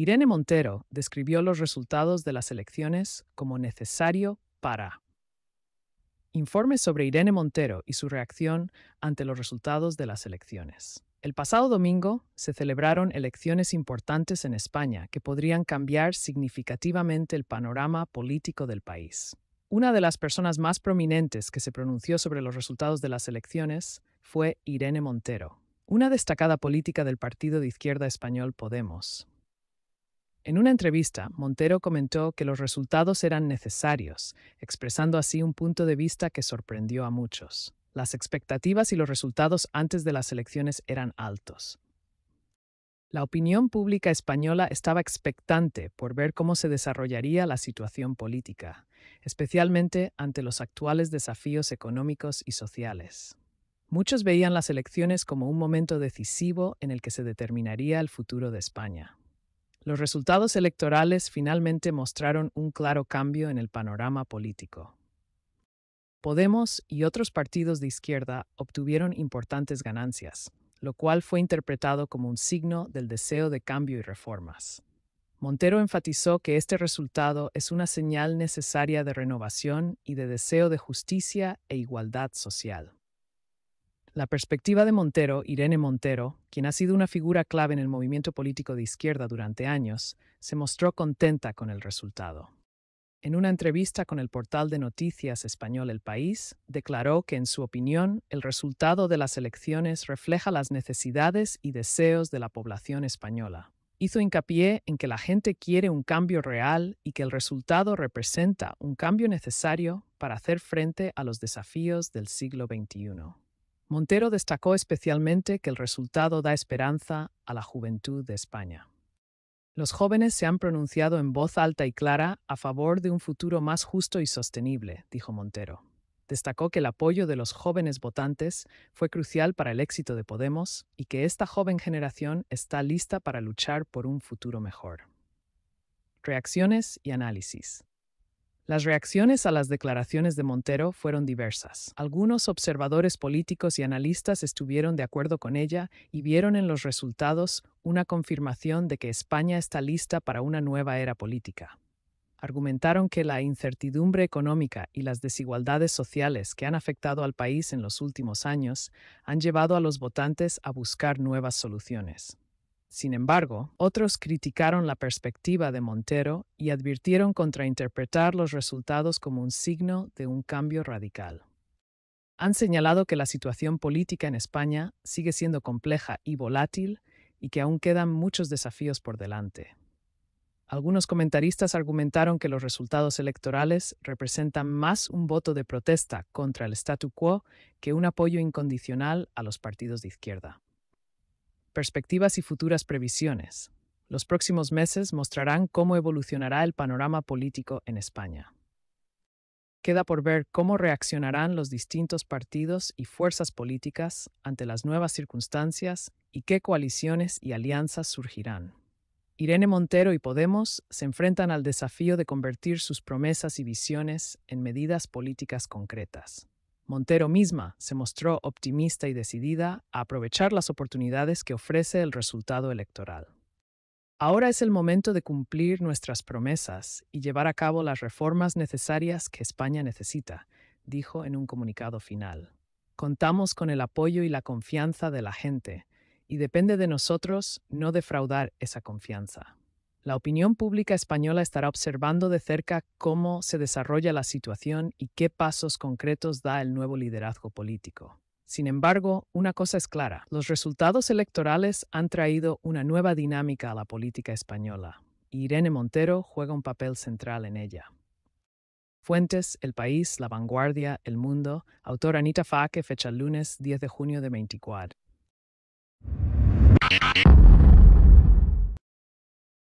Irene Montero describió los resultados de las elecciones como necesario para. Informe sobre Irene Montero y su reacción ante los resultados de las elecciones. El pasado domingo se celebraron elecciones importantes en España que podrían cambiar significativamente el panorama político del país. Una de las personas más prominentes que se pronunció sobre los resultados de las elecciones fue Irene Montero, una destacada política del partido de izquierda español Podemos, en una entrevista, Montero comentó que los resultados eran necesarios, expresando así un punto de vista que sorprendió a muchos. Las expectativas y los resultados antes de las elecciones eran altos. La opinión pública española estaba expectante por ver cómo se desarrollaría la situación política, especialmente ante los actuales desafíos económicos y sociales. Muchos veían las elecciones como un momento decisivo en el que se determinaría el futuro de España. Los resultados electorales finalmente mostraron un claro cambio en el panorama político. Podemos y otros partidos de izquierda obtuvieron importantes ganancias, lo cual fue interpretado como un signo del deseo de cambio y reformas. Montero enfatizó que este resultado es una señal necesaria de renovación y de deseo de justicia e igualdad social. La perspectiva de Montero, Irene Montero, quien ha sido una figura clave en el movimiento político de izquierda durante años, se mostró contenta con el resultado. En una entrevista con el portal de noticias español El País, declaró que, en su opinión, el resultado de las elecciones refleja las necesidades y deseos de la población española. Hizo hincapié en que la gente quiere un cambio real y que el resultado representa un cambio necesario para hacer frente a los desafíos del siglo XXI. Montero destacó especialmente que el resultado da esperanza a la juventud de España. Los jóvenes se han pronunciado en voz alta y clara a favor de un futuro más justo y sostenible, dijo Montero. Destacó que el apoyo de los jóvenes votantes fue crucial para el éxito de Podemos y que esta joven generación está lista para luchar por un futuro mejor. Reacciones y análisis. Las reacciones a las declaraciones de Montero fueron diversas. Algunos observadores políticos y analistas estuvieron de acuerdo con ella y vieron en los resultados una confirmación de que España está lista para una nueva era política. Argumentaron que la incertidumbre económica y las desigualdades sociales que han afectado al país en los últimos años han llevado a los votantes a buscar nuevas soluciones. Sin embargo, otros criticaron la perspectiva de Montero y advirtieron contra interpretar los resultados como un signo de un cambio radical. Han señalado que la situación política en España sigue siendo compleja y volátil y que aún quedan muchos desafíos por delante. Algunos comentaristas argumentaron que los resultados electorales representan más un voto de protesta contra el statu quo que un apoyo incondicional a los partidos de izquierda. Perspectivas y futuras previsiones. Los próximos meses mostrarán cómo evolucionará el panorama político en España. Queda por ver cómo reaccionarán los distintos partidos y fuerzas políticas ante las nuevas circunstancias y qué coaliciones y alianzas surgirán. Irene Montero y Podemos se enfrentan al desafío de convertir sus promesas y visiones en medidas políticas concretas. Montero misma se mostró optimista y decidida a aprovechar las oportunidades que ofrece el resultado electoral. Ahora es el momento de cumplir nuestras promesas y llevar a cabo las reformas necesarias que España necesita, dijo en un comunicado final. Contamos con el apoyo y la confianza de la gente, y depende de nosotros no defraudar esa confianza. La opinión pública española estará observando de cerca cómo se desarrolla la situación y qué pasos concretos da el nuevo liderazgo político. Sin embargo, una cosa es clara, los resultados electorales han traído una nueva dinámica a la política española. Irene Montero juega un papel central en ella. Fuentes, El País, La Vanguardia, El Mundo, Autora Anita Faque, fecha lunes 10 de junio de 24.